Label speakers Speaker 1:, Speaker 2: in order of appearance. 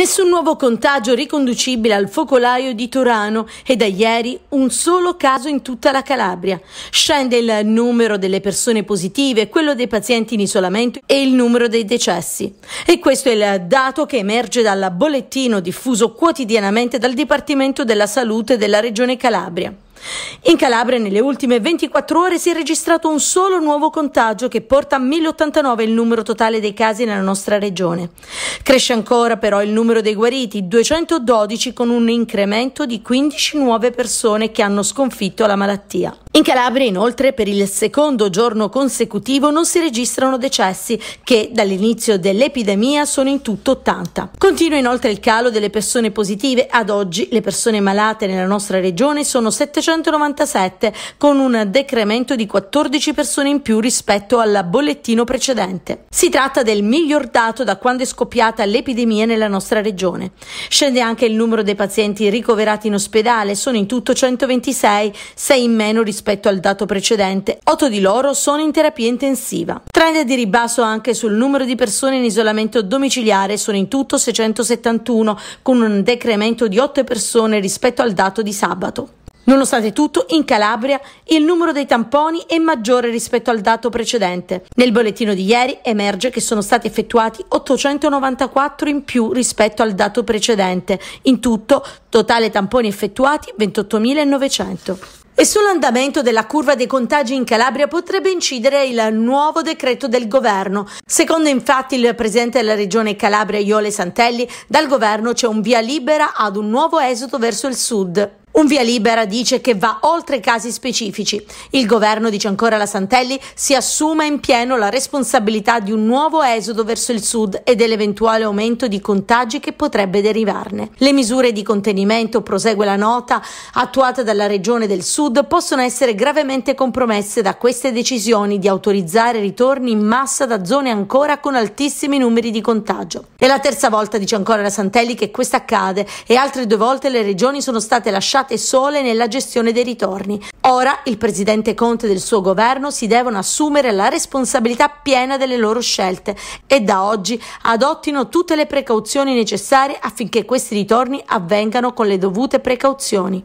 Speaker 1: Nessun nuovo contagio riconducibile al focolaio di Torano e da ieri un solo caso in tutta la Calabria. Scende il numero delle persone positive, quello dei pazienti in isolamento e il numero dei decessi. E questo è il dato che emerge dal bollettino diffuso quotidianamente dal Dipartimento della Salute della Regione Calabria. In Calabria nelle ultime 24 ore si è registrato un solo nuovo contagio che porta a 1089 il numero totale dei casi nella nostra regione. Cresce ancora però il numero dei guariti, 212 con un incremento di 15 nuove persone che hanno sconfitto la malattia. In Calabria, inoltre, per il secondo giorno consecutivo non si registrano decessi, che dall'inizio dell'epidemia sono in tutto 80. Continua inoltre il calo delle persone positive. Ad oggi le persone malate nella nostra regione sono 797, con un decremento di 14 persone in più rispetto al bollettino precedente. Si tratta del miglior dato da quando è scoppiata l'epidemia nella nostra regione. Scende anche il numero dei pazienti ricoverati in ospedale, sono in tutto 126, 6 in meno rispetto rispetto al dato precedente, 8 di loro sono in terapia intensiva. Trend di ribasso anche sul numero di persone in isolamento domiciliare, sono in tutto 671, con un decremento di 8 persone rispetto al dato di sabato. Nonostante tutto, in Calabria il numero dei tamponi è maggiore rispetto al dato precedente. Nel bollettino di ieri emerge che sono stati effettuati 894 in più rispetto al dato precedente. In tutto, totale tamponi effettuati 28.900. E sull'andamento della curva dei contagi in Calabria potrebbe incidere il nuovo decreto del governo. Secondo infatti il presidente della regione Calabria Iole Santelli, dal governo c'è un via libera ad un nuovo esodo verso il sud. Un via libera dice che va oltre casi specifici. Il governo, dice ancora la Santelli, si assuma in pieno la responsabilità di un nuovo esodo verso il sud e dell'eventuale aumento di contagi che potrebbe derivarne. Le misure di contenimento, prosegue la nota, attuate dalla regione del sud possono essere gravemente compromesse da queste decisioni di autorizzare ritorni in massa da zone ancora con altissimi numeri di contagio. È la terza volta, dice ancora la Santelli, che questo accade e altre due volte le regioni sono state lasciate lasciate sole nella gestione dei ritorni. Ora il presidente Conte e del suo governo si devono assumere la responsabilità piena delle loro scelte e da oggi adottino tutte le precauzioni necessarie affinché questi ritorni avvengano con le dovute precauzioni.